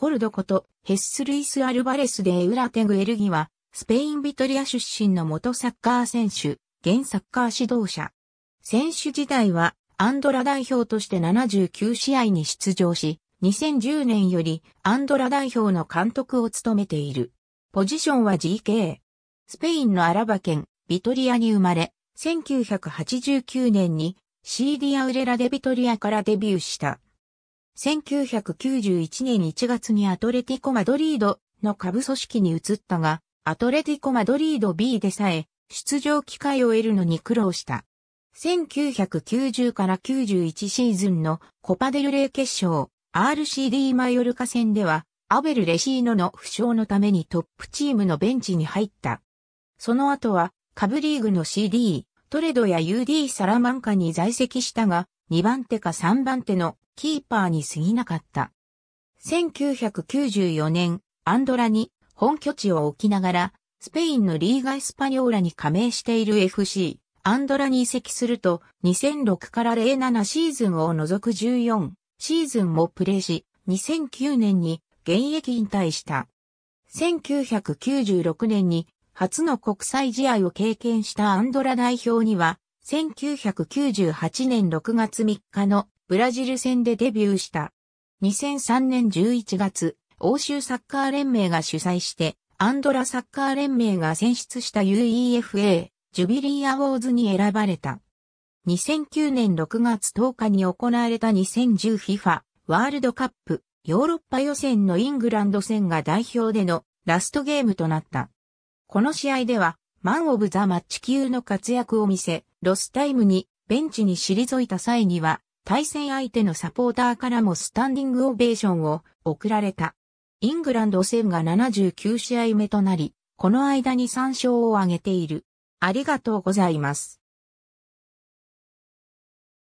コルドこと、ヘッス・ルイス・アルバレス・デ・ウラテグ・エルギは、スペイン・ビトリア出身の元サッカー選手、現サッカー指導者。選手時代は、アンドラ代表として79試合に出場し、2010年よりアンドラ代表の監督を務めている。ポジションは GK。スペインのアラバ県、ビトリアに生まれ、1989年にシーディアウレラ・デ・ビトリアからデビューした。1991年1月にアトレティコ・マドリードの下部組織に移ったが、アトレティコ・マドリード B でさえ、出場機会を得るのに苦労した。1990から91シーズンのコパデルレイ決勝 RCD マヨルカ戦ではアベル・レシーノの負傷のためにトップチームのベンチに入った。その後は下部リーグの CD トレドや UD サラマンカに在籍したが2番手か3番手のキーパーに過ぎなかった。1994年、アンドラに本拠地を置きながら、スペインのリーガ・エスパニョーラに加盟している FC、アンドラに移籍すると、2006から07シーズンを除く14シーズンもプレーし、2009年に現役引退した。1996年に初の国際試合を経験したアンドラ代表には、1998年6月3日のブラジル戦でデビューした。2003年11月、欧州サッカー連盟が主催して、アンドラサッカー連盟が選出した UEFA ジュビリーアウォーズに選ばれた。2009年6月10日に行われた 2010FIFA ワールドカップヨーロッパ予選のイングランド戦が代表でのラストゲームとなった。この試合ではマンオブザマッチ級の活躍を見せ、ロスタイムにベンチに退いた際には、対戦相手のサポーターからもスタンディングオベーションを送られた。イングランド戦が79試合目となり、この間に3勝を挙げている。ありがとうございます。